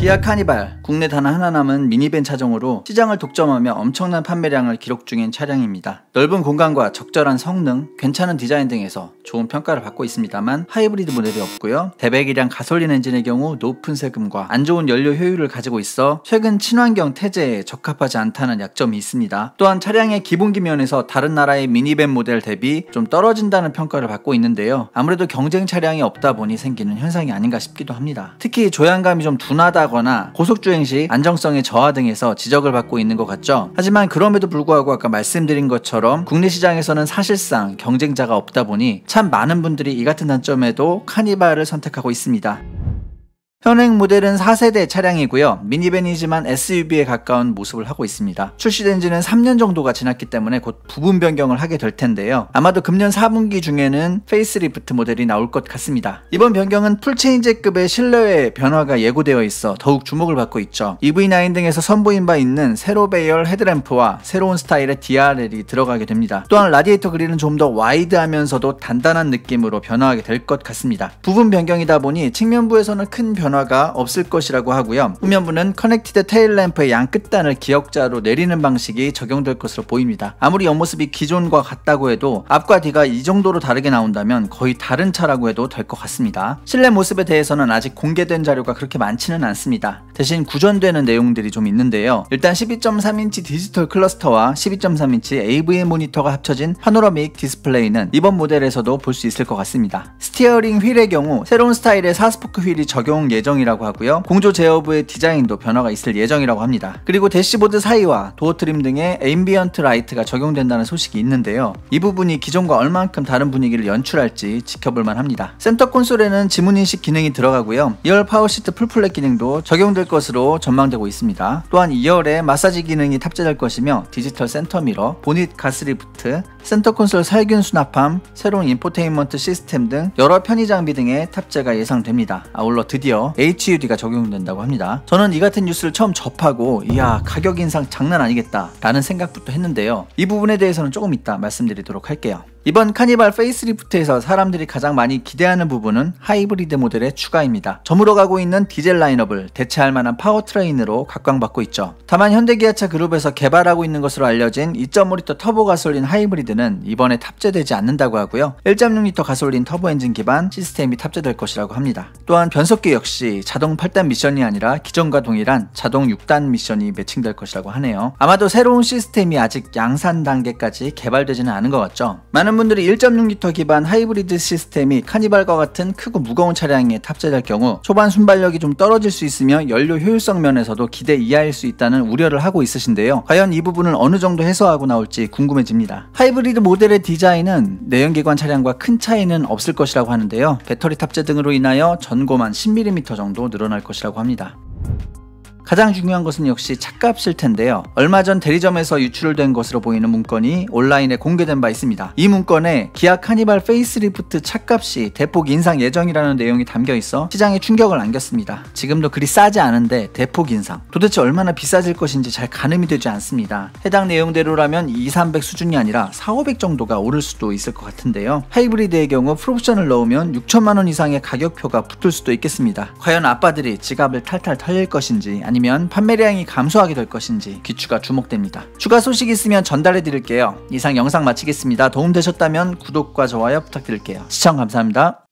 기아 카니발 국내 단 하나 남은 미니밴 차종으로 시장을 독점하며 엄청난 판매량을 기록 중인 차량입니다. 넓은 공간과 적절한 성능, 괜찮은 디자인 등에서 좋은 평가를 받고 있습니다만 하이브리드 모델이 없고요. 대백이량 가솔린 엔진의 경우 높은 세금과 안 좋은 연료 효율을 가지고 있어 최근 친환경 태제에 적합하지 않다는 약점이 있습니다. 또한 차량의 기본기 면에서 다른 나라의 미니밴 모델 대비 좀 떨어진다는 평가를 받고 있는데요. 아무래도 경쟁 차량이 없다 보니 생기는 현상이 아닌가 싶기도 합니다. 특히 조향감이 좀 둔하다 횡단거나 고속주행 시 안정성의 저하 등에서 지적을 받고 있는 것 같죠. 하지만 그럼에도 불구하고 아까 말씀드린 것처럼 국내 시장에서는 사실상 경쟁자가 없다 보니 참 많은 분들이 이 같은 단점에도 카니발을 선택하고 있습니다. 현행 모델은 4세대 차량이고요. 미니밴이지만 SUV에 가까운 모습을 하고 있습니다. 출시된 지는 3년 정도가 지났기 때문에 곧 부분 변경을 하게 될 텐데요. 아마도 금년 4분기 중에는 페이스리프트 모델이 나올 것 같습니다. 이번 변경은 풀체인지급의 실내외 변화가 예고되어 있어 더욱 주목을 받고 있죠. EV9 등에서 선보인 바 있는 세로 배열 헤드램프와 새로운 스타일의 DRL이 들어가게 됩니다. 또한 라디에이터 그릴은 좀 더 와이드하면서도 단단한 느낌으로 변화하게 될 것 같습니다. 부분 변경이다 보니 측면부에서는 큰 변화 가 변화가 없을 것이라고 하고요. 후면부는 커넥티드 테일 램프의 양 끝단을 기역자로 내리는 방식이 적용될 것으로 보입니다. 아무리 옆모습이 기존과 같다고 해도 앞과 뒤가 이 정도로 다르게 나온다면 거의 다른 차라고 해도 될 것 같습니다. 실내 모습에 대해서는 아직 공개된 자료가 그렇게 많지는 않습니다. 대신 구전되는 내용들이 좀 있는데요. 일단 12.3인치 디지털 클러스터와 12.3인치 AV 모니터가 합쳐진 파노라믹 디스플레이는 이번 모델에서도 볼 수 있을 것 같습니다. 스티어링 휠의 경우 새로운 스타일의 사스포크 휠이 적용 예정이라고 하고요. 공조 제어부의 디자인도 변화가 있을 예정이라고 합니다. 그리고 대시보드 사이와 도어 트림 등의 앰비언트 라이트가 적용된다는 소식이 있는데요. 이 부분이 기존과 얼만큼 다른 분위기를 연출할지 지켜볼만 합니다. 센터 콘솔에는 지문인식 기능이 들어가고요. 2열 파워시트 풀플랫 기능도 적용될 것으로 전망되고 있습니다. 또한 2열에 마사지 기능이 탑재될 것이며 디지털 센터미러, 보닛 가스리프트, 센터 콘솔 살균 수납함, 새로운 인포테인먼트 시스템 등 여러 편의 장비 등의 탑재가 예상됩니다. 아울러 드디어 HUD가 적용된다고 합니다. 저는 이 같은 뉴스를 처음 접하고 이야 가격 인상 장난 아니겠다 라는 생각부터 했는데요. 이 부분에 대해서는 조금 이따 말씀드리도록 할게요. 이번 카니발 페이스리프트에서 사람들이 가장 많이 기대하는 부분은 하이브리드 모델의 추가입니다. 저물어가고 있는 디젤 라인업을 대체할 만한 파워트레인으로 각광받고 있죠. 다만 현대기아차 그룹에서 개발하고 있는 것으로 알려진 2.5리터 터보 가솔린 하이브리드는 이번에 탑재되지 않는다고 하고요. 1.6리터 가솔린 터보 엔진 기반 시스템이 탑재될 것이라고 합니다. 또한 변속기 역시 자동 8단 미션이 아니라 기존과 동일한 자동 6단 미션이 매칭될 것이라고 하네요. 아마도 새로운 시스템이 아직 양산 단계까지 개발되지는 않은 것 같죠. 많은 분들이 1.6리터 기반 하이브리드 시스템이 카니발과 같은 크고 무거운 차량에 탑재될 경우 초반 순발력이 좀 떨어질 수 있으며 연료 효율성 면에서도 기대 이하일 수 있다는 우려를 하고 있으신데요. 과연 이 부분을 어느 정도 해소하고 나올지 궁금해집니다. 하이브리드 모델의 디자인은 내연기관 차량과 큰 차이는 없을 것이라고 하는데요. 배터리 탑재 등으로 인하여 전고만 10mm 정도 늘어날 것이라고 합니다. 가장 중요한 것은 역시 착값일 텐데요. 얼마 전 대리점에서 유출된 것으로 보이는 문건이 온라인에 공개된 바 있습니다. 이 문건에 기아 카니발 페이스리프트 착값이 대폭 인상 예정이라는 내용이 담겨 있어 시장에 충격을 안겼습니다. 지금도 그리 싸지 않은데 대폭 인상. 도대체 얼마나 비싸질 것인지 잘 가늠이 되지 않습니다. 해당 내용대로라면 2, 300 수준이 아니라 4, 500 정도가 오를 수도 있을 것 같은데요. 하이브리드의 경우 프로옵션을 넣으면 6천만 원 이상의 가격표가 붙을 수도 있겠습니다. 과연 아빠들이 지갑을 탈탈 털릴 것인지 아니면 아니면 판매량이 감소하게 될 것인지 귀추가 주목됩니다. 추가 소식 있으면 전달해 드릴게요. 이상 영상 마치겠습니다. 도움되셨다면 구독과 좋아요 부탁드릴게요. 시청 감사합니다.